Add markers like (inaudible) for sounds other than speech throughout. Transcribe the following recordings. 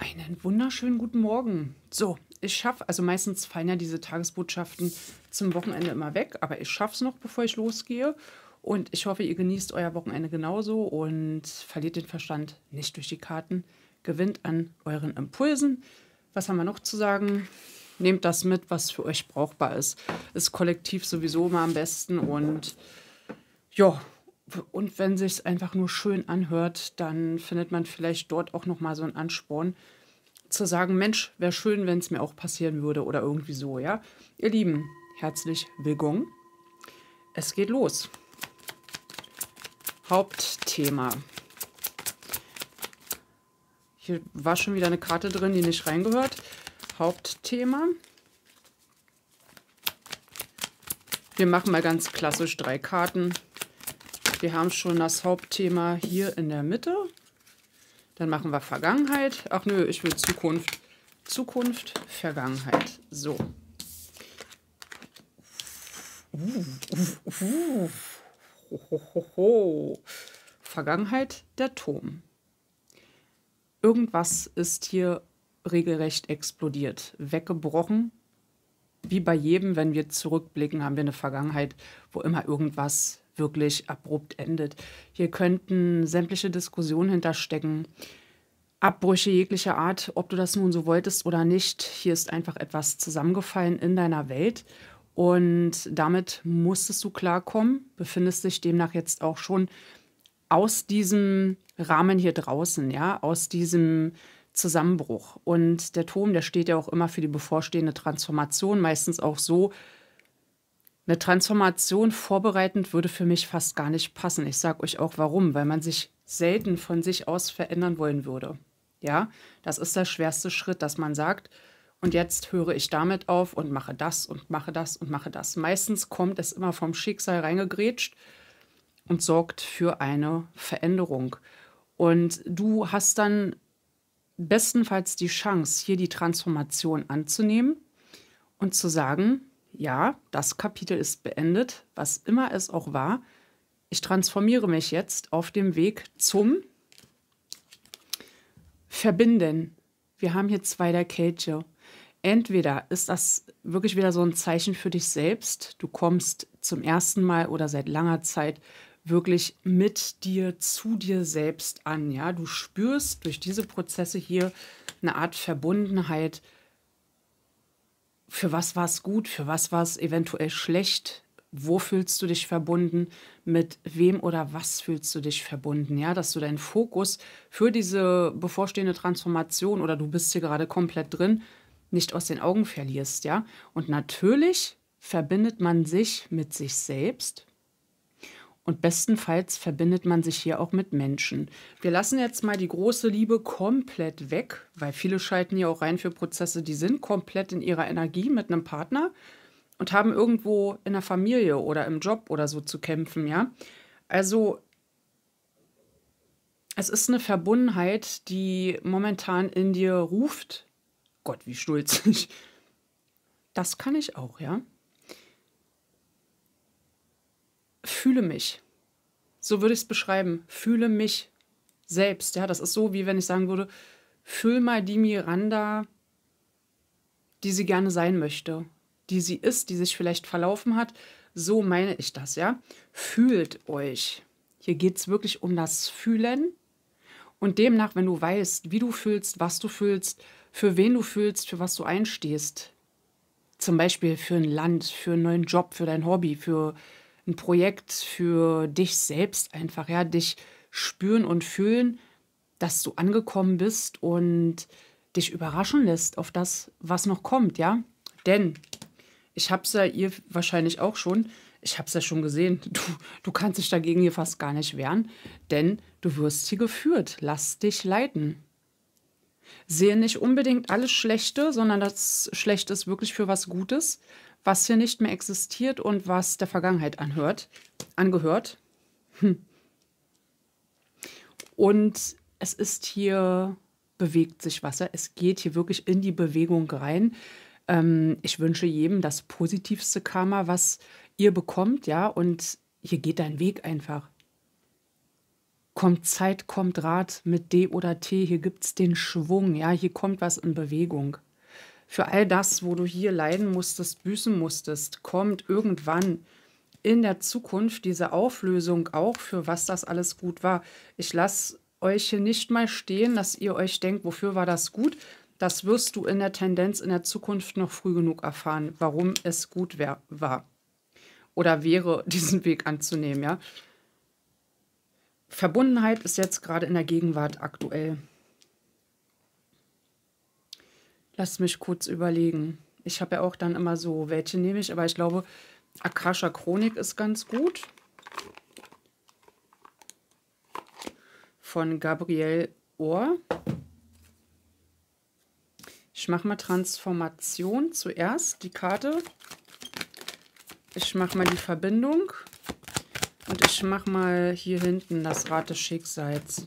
Einen wunderschönen guten Morgen. So, ich schaffe, also meistens fallen ja diese Tagesbotschaften zum Wochenende immer weg, aber ich schaffe es noch, bevor ich losgehe. Und ich hoffe, ihr genießt euer Wochenende genauso und verliert den Verstand nicht durch die Karten. Gewinnt an euren Impulsen. Was haben wir noch zu sagen? Nehmt das mit, was für euch brauchbar ist. Ist kollektiv sowieso immer am besten und ja, und wenn sich es einfach nur schön anhört, dann findet man vielleicht dort auch nochmal so einen Ansporn zu sagen, Mensch, wäre schön, wenn es mir auch passieren würde oder irgendwie so, ja. Ihr Lieben, herzlich willkommen. Es geht los. Hauptthema. Hier war schon wieder eine Karte drin, die nicht reingehört. Hauptthema. Wir machen mal ganz klassisch drei Karten. Wir haben schon das Hauptthema hier in der Mitte. Dann machen wir Vergangenheit. Ach nö, ich will Zukunft. Zukunft, Vergangenheit. So. Vergangenheit, der Turm. Irgendwas ist hier regelrecht explodiert, weggebrochen. Wie bei jedem, wenn wir zurückblicken, haben wir eine Vergangenheit, wo immer irgendwas wirklich abrupt endet. Hier könnten sämtliche Diskussionen hinterstecken. Abbrüche jeglicher Art, ob du das nun so wolltest oder nicht. Hier ist einfach etwas zusammengefallen in deiner Welt und damit musstest du klarkommen, befindest dich demnach jetzt auch schon aus diesem Rahmen hier draußen, ja, aus diesem Zusammenbruch. Und der Turm, der steht ja auch immer für die bevorstehende Transformation, meistens auch so, eine Transformation vorbereitend würde für mich fast gar nicht passen. Ich sage euch auch warum, weil man sich selten von sich aus verändern wollen würde. Ja, das ist der schwerste Schritt, dass man sagt, und jetzt höre ich damit auf und mache das und mache das und mache das. Meistens kommt es immer vom Schicksal reingegrätscht und sorgt für eine Veränderung. Und du hast dann bestenfalls die Chance, hier die Transformation anzunehmen und zu sagen, ja, das Kapitel ist beendet, was immer es auch war. Ich transformiere mich jetzt auf dem Weg zum Verbinden. Wir haben hier zwei der Kelche. Entweder ist das wirklich wieder so ein Zeichen für dich selbst, du kommst zum ersten Mal oder seit langer Zeit wirklich mit dir, zu dir selbst an. Ja, du spürst durch diese Prozesse hier eine Art Verbundenheit für was war es gut, für was war es eventuell schlecht, wo fühlst du dich verbunden, mit wem oder was fühlst du dich verbunden, ja, dass du deinen Fokus für diese bevorstehende Transformation oder du bist hier gerade komplett drin, nicht aus den Augen verlierst, ja? Und natürlich verbindet man sich mit sich selbst und bestenfalls verbindet man sich hier auch mit Menschen. Wir lassen jetzt mal die große Liebe komplett weg, weil viele schalten ja auch rein für Prozesse, die sind komplett in ihrer Energie mit einem Partner und haben irgendwo in der Familie oder im Job oder so zu kämpfen, ja. Also es ist eine Verbundenheit, die momentan in dir ruft. Gott, wie stolz ich. Das kann ich auch, ja. fühle mich. So würde ich es beschreiben. Fühle mich selbst. Ja, das ist so, wie wenn ich sagen würde, fühl mal die Miranda, die sie gerne sein möchte, die sie ist, die sich vielleicht verlaufen hat. So meine ich das, ja. Fühlt euch. Hier geht es wirklich um das Fühlen. Und demnach, wenn du weißt, wie du fühlst, was du fühlst, für wen du fühlst, für was du einstehst, zum Beispiel für ein Land, für einen neuen Job, für dein Hobby, für ein Projekt für dich selbst einfach, ja, dich spüren und fühlen, dass du angekommen bist und dich überraschen lässt auf das, was noch kommt, ja? Denn ich hab's ja ihr wahrscheinlich auch schon, ich hab's ja schon gesehen, (laughs) du, du kannst dich dagegen hier fast gar nicht wehren, denn du wirst hier geführt, lass dich leiten. Sehe nicht unbedingt alles Schlechte, sondern das Schlechte ist wirklich für was Gutes was hier nicht mehr existiert und was der Vergangenheit anhört, angehört. Hm. Und es ist hier, bewegt sich Wasser, es geht hier wirklich in die Bewegung rein. Ähm, ich wünsche jedem das positivste Karma, was ihr bekommt, ja, und hier geht dein Weg einfach. Kommt Zeit, kommt Rat mit D oder T, hier gibt es den Schwung, ja, hier kommt was in Bewegung für all das, wo du hier leiden musstest, büßen musstest, kommt irgendwann in der Zukunft diese Auflösung auch, für was das alles gut war. Ich lasse euch hier nicht mal stehen, dass ihr euch denkt, wofür war das gut. Das wirst du in der Tendenz in der Zukunft noch früh genug erfahren, warum es gut wär, war oder wäre, (laughs) diesen Weg anzunehmen, ja. Verbundenheit ist jetzt gerade in der Gegenwart aktuell. Lass mich kurz überlegen. Ich habe ja auch dann immer so, welche nehme ich, aber ich glaube, Akasha Chronik ist ganz gut. Von Gabriel Ohr. Ich mache mal Transformation zuerst, die Karte. Ich mache mal die Verbindung. Und ich mache mal hier hinten das Rad des Schicksals.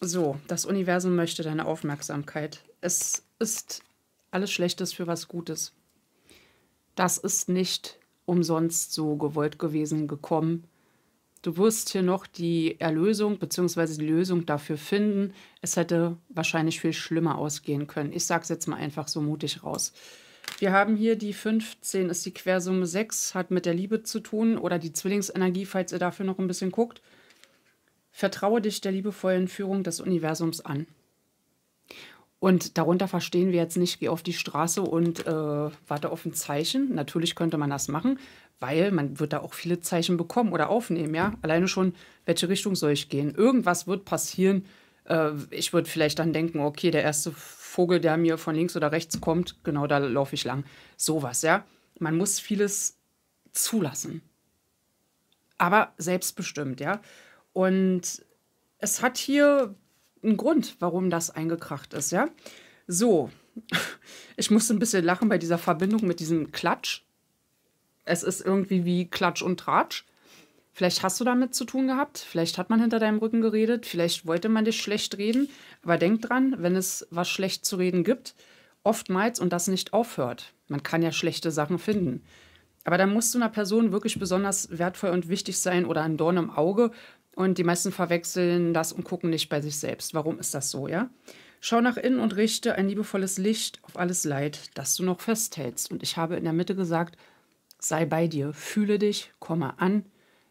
So, das Universum möchte deine Aufmerksamkeit. Es ist alles Schlechtes für was Gutes. Das ist nicht umsonst so gewollt gewesen gekommen. Du wirst hier noch die Erlösung bzw. die Lösung dafür finden. Es hätte wahrscheinlich viel schlimmer ausgehen können. Ich sage es jetzt mal einfach so mutig raus. Wir haben hier die 15, ist die Quersumme 6, hat mit der Liebe zu tun oder die Zwillingsenergie, falls ihr dafür noch ein bisschen guckt. Vertraue dich der liebevollen Führung des Universums an. Und darunter verstehen wir jetzt nicht, geh auf die Straße und äh, warte auf ein Zeichen. Natürlich könnte man das machen, weil man wird da auch viele Zeichen bekommen oder aufnehmen, ja. Alleine schon, welche Richtung soll ich gehen? Irgendwas wird passieren. Äh, ich würde vielleicht dann denken, okay, der erste Vogel, der mir von links oder rechts kommt, genau da laufe ich lang. Sowas, ja. Man muss vieles zulassen. Aber selbstbestimmt, ja. Und es hat hier einen Grund, warum das eingekracht ist, ja. So, (laughs) ich musste ein bisschen lachen bei dieser Verbindung mit diesem Klatsch. Es ist irgendwie wie Klatsch und Tratsch. Vielleicht hast du damit zu tun gehabt, vielleicht hat man hinter deinem Rücken geredet, vielleicht wollte man dich schlecht reden, aber denk dran, wenn es was schlecht zu reden gibt, oftmals und das nicht aufhört. Man kann ja schlechte Sachen finden. Aber dann musst du einer Person wirklich besonders wertvoll und wichtig sein oder ein Dorn im Auge und die meisten verwechseln das und gucken nicht bei sich selbst. Warum ist das so, ja? Schau nach innen und richte ein liebevolles Licht auf alles Leid, das du noch festhältst. Und ich habe in der Mitte gesagt, sei bei dir, fühle dich, komme an,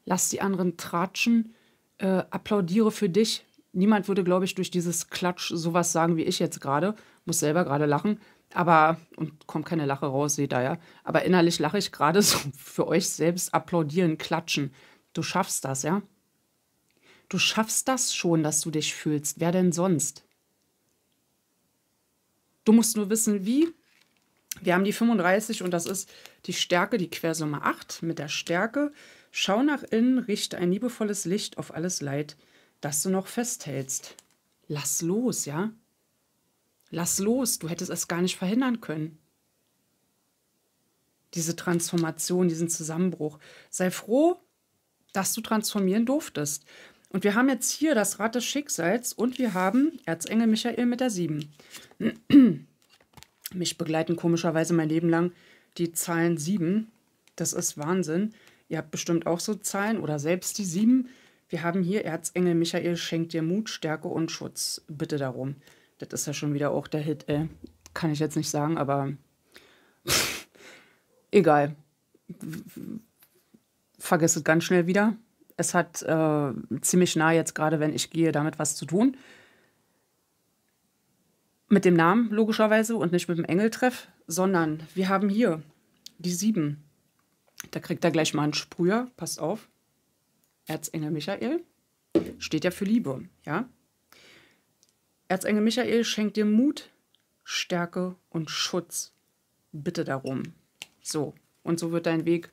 lass die anderen tratschen, äh, applaudiere für dich. Niemand würde, glaube ich, durch dieses Klatsch sowas sagen wie ich jetzt gerade, muss selber gerade lachen, aber, und kommt keine Lache raus, seht ihr ja, aber innerlich lache ich gerade (laughs) so für euch selbst, applaudieren, klatschen. Du schaffst das, ja? Du schaffst das schon, dass du dich fühlst. Wer denn sonst? Du musst nur wissen, wie. Wir haben die 35 und das ist die Stärke, die Quersumme 8 mit der Stärke. Schau nach innen, richte ein liebevolles Licht auf alles Leid, das du noch festhältst. Lass los, ja? Lass los, du hättest es gar nicht verhindern können. Diese Transformation, diesen Zusammenbruch. Sei froh, dass du transformieren durftest. Und wir haben jetzt hier das Rad des Schicksals und wir haben Erzengel Michael mit der 7. (clears throat) Mich begleiten komischerweise mein Leben lang die Zahlen 7. Das ist Wahnsinn. Ihr habt bestimmt auch so Zahlen oder selbst die 7. Wir haben hier Erzengel Michael schenkt dir Mut, Stärke und Schutz. Bitte darum. Das ist ja schon wieder auch der Hit, ey. Äh, kann ich jetzt nicht sagen, aber (laughs) egal. Vergesst es ganz schnell wieder. Es hat äh, ziemlich nah jetzt gerade, wenn ich gehe, damit was zu tun. Mit dem Namen logischerweise und nicht mit dem Engeltreff, sondern wir haben hier die sieben. Da kriegt er gleich mal einen Sprüher, passt auf. Erzengel Michael steht ja für Liebe, ja. Erzengel Michael schenkt dir Mut, Stärke und Schutz. Bitte darum. So, und so wird dein Weg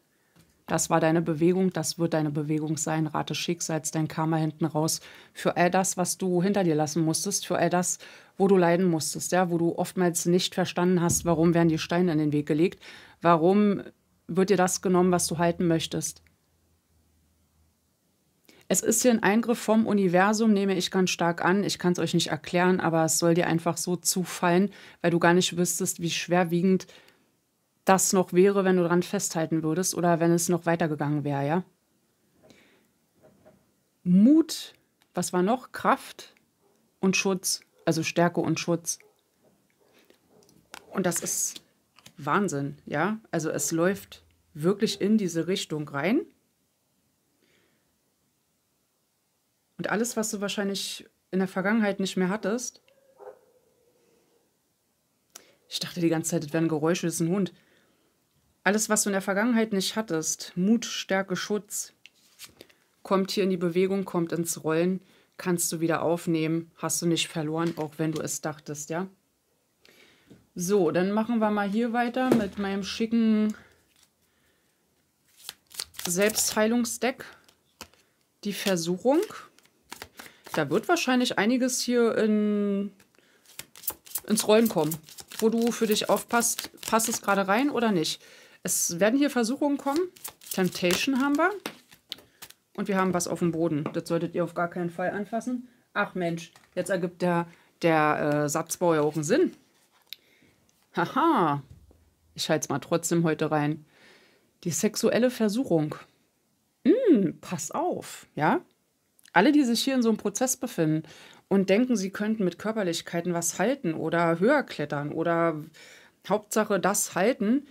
das war deine Bewegung, das wird deine Bewegung sein, Rate Schicksals, dein Karma hinten raus, für all das, was du hinter dir lassen musstest, für all das, wo du leiden musstest, ja, wo du oftmals nicht verstanden hast, warum werden die Steine in den Weg gelegt, warum wird dir das genommen, was du halten möchtest. Es ist hier ein Eingriff vom Universum, nehme ich ganz stark an. Ich kann es euch nicht erklären, aber es soll dir einfach so zufallen, weil du gar nicht wüsstest, wie schwerwiegend das noch wäre, wenn du dran festhalten würdest oder wenn es noch weitergegangen wäre, ja? Mut, was war noch? Kraft und Schutz, also Stärke und Schutz. Und das ist Wahnsinn, ja? Also es läuft wirklich in diese Richtung rein. Und alles, was du wahrscheinlich in der Vergangenheit nicht mehr hattest. Ich dachte die ganze Zeit, das wären Geräusche, das ist ein Hund. Alles, was du in der Vergangenheit nicht hattest, Mut, Stärke, Schutz, kommt hier in die Bewegung, kommt ins Rollen, kannst du wieder aufnehmen, hast du nicht verloren, auch wenn du es dachtest, ja? So, dann machen wir mal hier weiter mit meinem schicken Selbstheilungsdeck. Die Versuchung. Da wird wahrscheinlich einiges hier in, ins Rollen kommen, wo du für dich aufpasst, passt es gerade rein oder nicht. Es werden hier Versuchungen kommen. Temptation haben wir. Und wir haben was auf dem Boden. Das solltet ihr auf gar keinen Fall anfassen. Ach Mensch, jetzt ergibt der, der äh, Satzbau ja auch einen Sinn. Haha. Ich schalte es mal trotzdem heute rein. Die sexuelle Versuchung. Mm, pass auf, ja? Alle, die sich hier in so einem Prozess befinden und denken, sie könnten mit Körperlichkeiten was halten oder höher klettern oder Hauptsache das halten,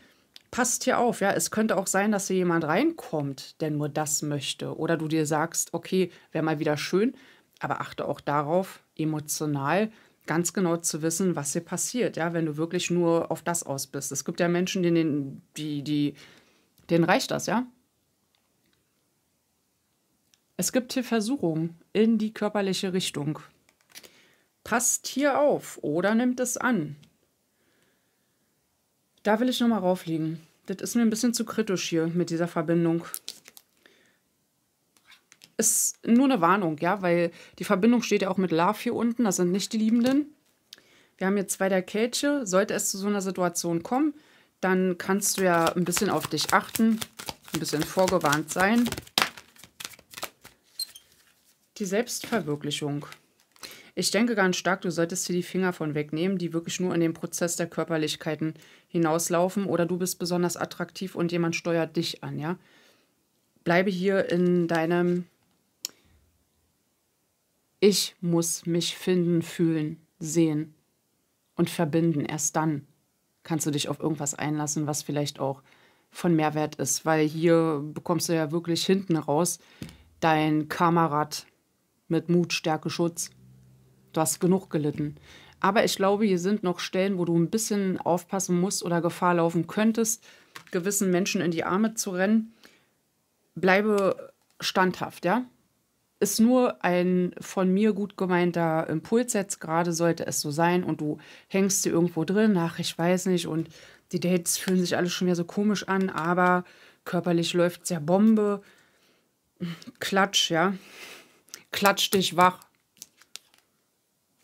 passt hier auf, ja, es könnte auch sein, dass hier jemand reinkommt, der nur das möchte. Oder du dir sagst, okay, wäre mal wieder schön, aber achte auch darauf, emotional ganz genau zu wissen, was hier passiert, ja, wenn du wirklich nur auf das aus bist. Es gibt ja Menschen, denen, die, die, denen reicht das, ja. Es gibt hier Versuchungen in die körperliche Richtung. Passt hier auf oder nimmt es an. Da will ich nochmal rauflegen. Das ist mir ein bisschen zu kritisch hier mit dieser Verbindung. Ist nur eine Warnung, ja, weil die Verbindung steht ja auch mit Love hier unten. Das sind nicht die Liebenden. Wir haben jetzt zwei der Kelche. Sollte es zu so einer Situation kommen, dann kannst du ja ein bisschen auf dich achten, ein bisschen vorgewarnt sein. Die Selbstverwirklichung. Ich denke ganz stark, du solltest dir die Finger von wegnehmen, die wirklich nur in dem Prozess der Körperlichkeiten hinauslaufen oder du bist besonders attraktiv und jemand steuert dich an, ja. Bleibe hier in deinem Ich muss mich finden, fühlen, sehen und verbinden. Erst dann kannst du dich auf irgendwas einlassen, was vielleicht auch von Mehrwert ist, weil hier bekommst du ja wirklich hinten raus dein Kamerad mit Mut, Stärke, Schutz. Du hast genug gelitten. Aber ich glaube, hier sind noch Stellen, wo du ein bisschen aufpassen musst oder Gefahr laufen könntest, gewissen Menschen in die Arme zu rennen. Bleibe standhaft, ja? Ist nur ein von mir gut gemeinter Impuls jetzt. Gerade sollte es so sein und du hängst dir irgendwo drin, ach, ich weiß nicht, und die Dates fühlen sich alle schon wieder so komisch an, aber körperlich läuft es ja Bombe. Klatsch, ja? Klatsch dich wach.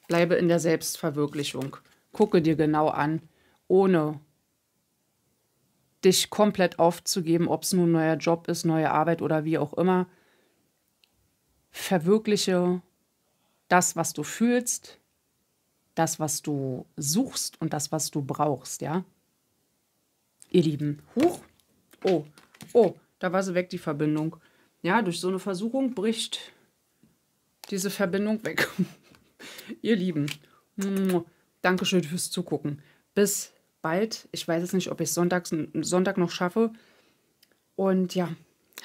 Bleibe in der Selbstverwirklichung. Gucke dir genau an, ohne dich komplett aufzugeben, ob es nun ein neuer Job ist, neue Arbeit oder wie auch immer. Verwirkliche das, was du fühlst, das, was du suchst und das, was du brauchst, ja? Ihr Lieben, hoch. Oh, oh, da war sie weg, die Verbindung. Ja, durch so eine Versuchung bricht diese Verbindung weg. (laughs) Ihr Lieben, Dankeschön fürs Zugucken. Bis bald. Ich weiß jetzt nicht, ob ich es Sonntag noch schaffe. Und ja,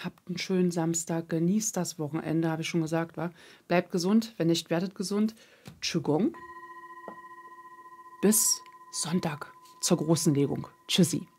habt einen schönen Samstag. Genießt das Wochenende, habe ich schon gesagt, war. Bleibt gesund. Wenn nicht, werdet gesund. Qigong. Bis Sonntag zur großen Legung. Tschüssi.